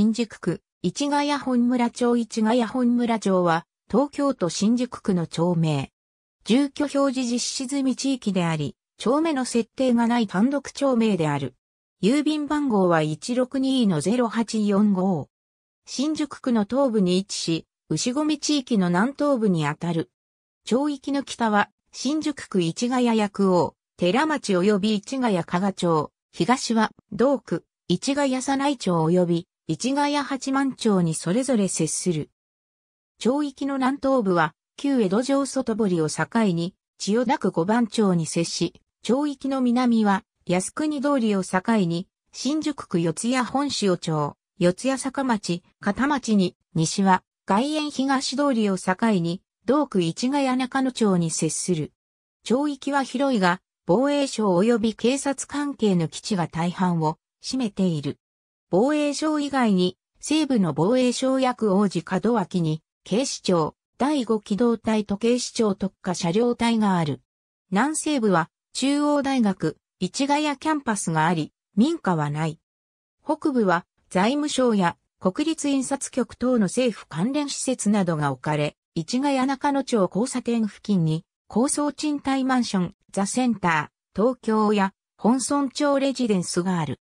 新宿区、市ヶ谷本村町市ヶ谷本村町は、東京都新宿区の町名。住居表示実施済み地域であり、町名の設定がない単独町名である。郵便番号は162-0845。新宿区の東部に位置し、牛込地域の南東部にあたる。町域の北は、新宿区市ヶ谷薬王、寺町及び市ヶ谷加賀町、東は、道区、市ヶ谷佐内町及び市ヶ谷八幡町にそれぞれ接する。町域の南東部は、旧江戸城外堀を境に、千代田区五番町に接し、町域の南は、靖国通りを境に、新宿区四谷本塩町、四谷坂町、片町に、西は、外苑東通りを境に、同区市ヶ谷中野町に接する。町域は広いが、防衛省及び警察関係の基地が大半を占めている。防衛省以外に、西部の防衛省役王子門脇に、警視庁、第5機動隊と警視庁特化車両隊がある。南西部は、中央大学、市ヶ谷キャンパスがあり、民家はない。北部は、財務省や、国立印刷局等の政府関連施設などが置かれ、市ヶ谷中野町交差点付近に、高層賃貸マンション、ザ・センター、東京や、本村町レジデンスがある。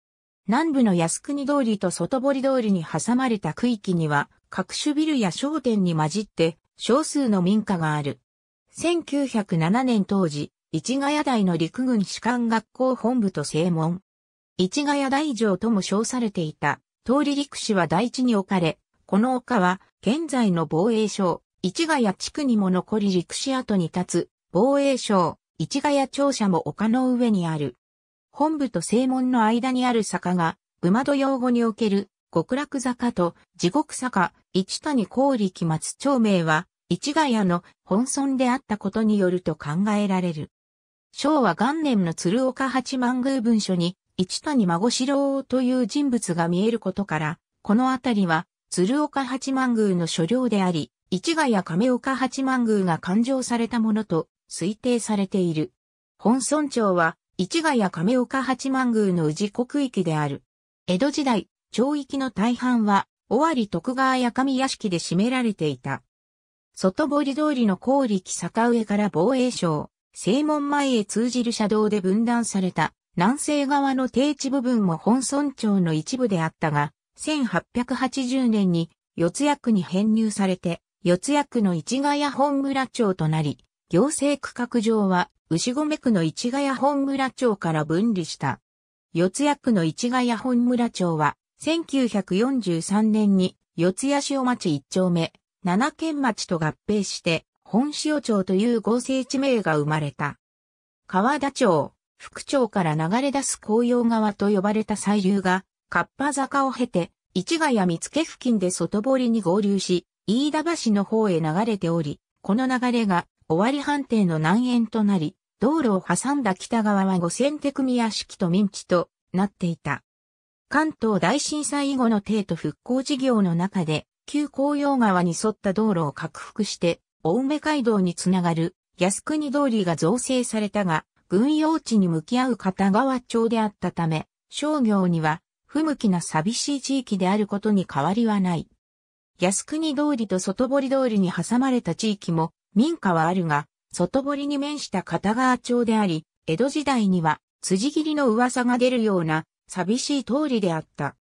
南部の靖国通りと外堀通りに挟まれた区域には、各種ビルや商店に混じって、少数の民家がある。1907年当時、市ヶ谷台の陸軍士官学校本部と正門。市ヶ谷台城とも称されていた、通り陸士は台地に置かれ、この丘は、現在の防衛省、市ヶ谷地区にも残り陸士跡に立つ、防衛省、市ヶ谷庁舎も丘の上にある。本部と正門の間にある坂が、馬戸用語における極楽坂と地獄坂、一谷光力松町名は、市ヶ谷の本村であったことによると考えられる。昭和元年の鶴岡八幡宮文書に、一谷孫四郎という人物が見えることから、この辺りは鶴岡八幡宮の所領であり、市ヶ谷亀岡八幡宮が勘定されたものと推定されている。本村長は市ヶ谷亀岡八幡宮の宇治国域である。江戸時代、町域の大半は、尾張徳川や上屋敷で占められていた。外堀通りの高力坂上から防衛省、正門前へ通じる車道で分断された、南西側の低地部分も本村町の一部であったが、1880年に四谷区に編入されて、四谷区の市ヶ谷本村町となり、行政区画上は牛込区の市ヶ谷本村町から分離した。四谷区の市ヶ谷本村町は、1943年に四谷塩町一丁目、七軒町と合併して、本塩町という合成地名が生まれた。川田町、副町から流れ出す紅葉川と呼ばれた西流が、河ッ坂を経て、市ヶ谷見附付近で外堀に合流し、飯田橋の方へ流れており、この流れが終わり判定の南縁となり、道路を挟んだ北側は五千手組屋敷と民地となっていた。関東大震災以後の帝都復興事業の中で、旧紅葉川に沿った道路を拡幅して、青梅街道につながる靖国通りが造成されたが、軍用地に向き合う片側町であったため、商業には不向きな寂しい地域であることに変わりはない。靖国通りと外堀通りに挟まれた地域も民家はあるが、外堀に面した片側町であり、江戸時代には辻斬りの噂が出るような寂しい通りであった。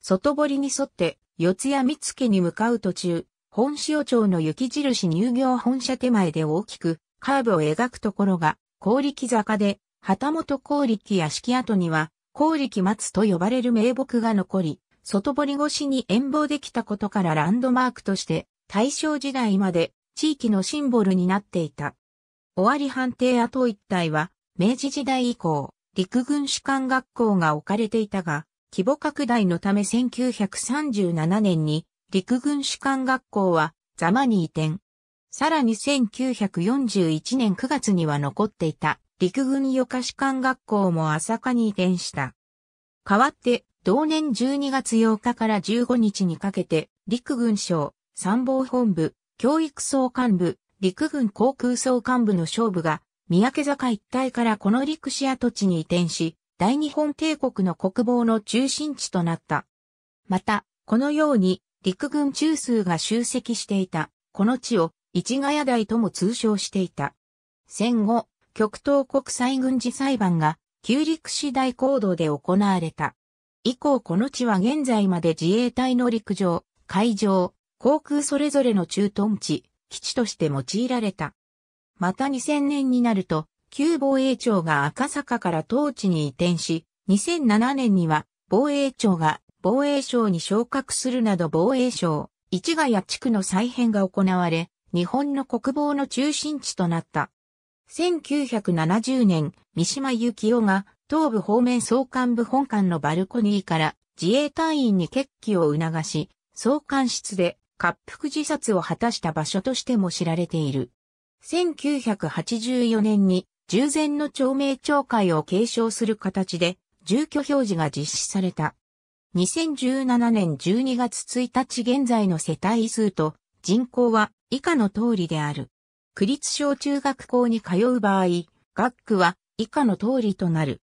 外堀に沿って四谷見附に向かう途中、本塩町の雪印乳業本社手前で大きくカーブを描くところが、高力坂で、旗本高力屋敷跡には、高力松と呼ばれる名木が残り、外堀越しに遠望できたことからランドマークとして、大正時代まで地域のシンボルになっていた。終わり判定跡一帯は、明治時代以降、陸軍士官学校が置かれていたが、規模拡大のため1937年に陸軍士官学校はざまに移転。さらに1941年9月には残っていた陸軍横科士官学校も朝霞に移転した。代わって同年12月8日から15日にかけて陸軍省参謀本部教育総幹部、陸軍航空総幹部の勝負が、三宅坂一帯からこの陸地跡地に移転し、大日本帝国の国防の中心地となった。また、このように陸軍中枢が集積していた、この地を市ヶ谷台とも通称していた。戦後、極東国際軍事裁判が旧陸市大行動で行われた。以降この地は現在まで自衛隊の陸上、海上、航空それぞれの駐屯地、基地として用いられた。また2000年になると、旧防衛庁が赤坂から当地に移転し、2007年には防衛庁が防衛省に昇格するなど防衛省、市ヶ谷地区の再編が行われ、日本の国防の中心地となった。1970年、三島幸紀夫が東部方面総監部本館のバルコニーから自衛隊員に決起を促し、総監室で滑腹自殺を果たした場所としても知られている。1984年に従前の町名町会を継承する形で住居表示が実施された。2017年12月1日現在の世帯数と人口は以下の通りである。区立小中学校に通う場合、学区は以下の通りとなる。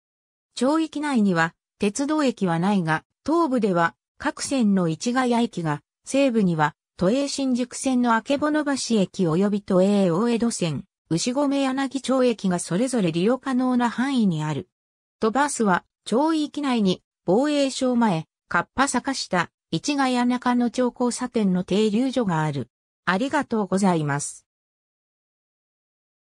町域内には鉄道駅はないが、東部では各線の市ヶ谷駅が、西部には都営新宿線の明けぼの橋駅及び都営大江戸線、牛込柳町駅がそれぞれ利用可能な範囲にある。都バスは、町域内に、防衛省前、河童坂下、市ヶ谷中野町交差点の停留所がある。ありがとうございます。